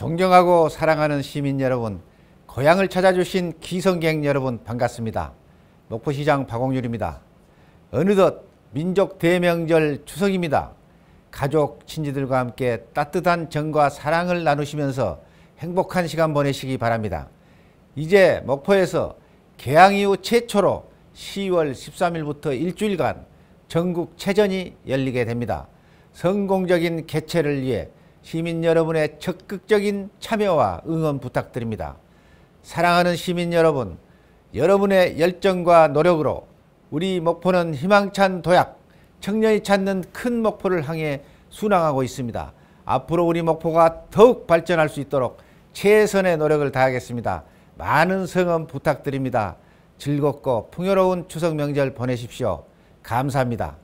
존경하고 사랑하는 시민 여러분, 고향을 찾아주신 기성객 여러분 반갑습니다. 목포시장 박홍률입니다. 어느덧 민족 대명절 추석입니다. 가족, 친지들과 함께 따뜻한 정과 사랑을 나누시면서 행복한 시간 보내시기 바랍니다. 이제 목포에서 개항 이후 최초로 10월 13일부터 일주일간 전국 체전이 열리게 됩니다. 성공적인 개최를 위해 시민 여러분의 적극적인 참여와 응원 부탁드립니다. 사랑하는 시민 여러분, 여러분의 열정과 노력으로 우리 목포는 희망찬 도약, 청년이 찾는 큰 목포를 향해 순항하고 있습니다. 앞으로 우리 목포가 더욱 발전할 수 있도록 최선의 노력을 다하겠습니다. 많은 성원 부탁드립니다. 즐겁고 풍요로운 추석 명절 보내십시오. 감사합니다.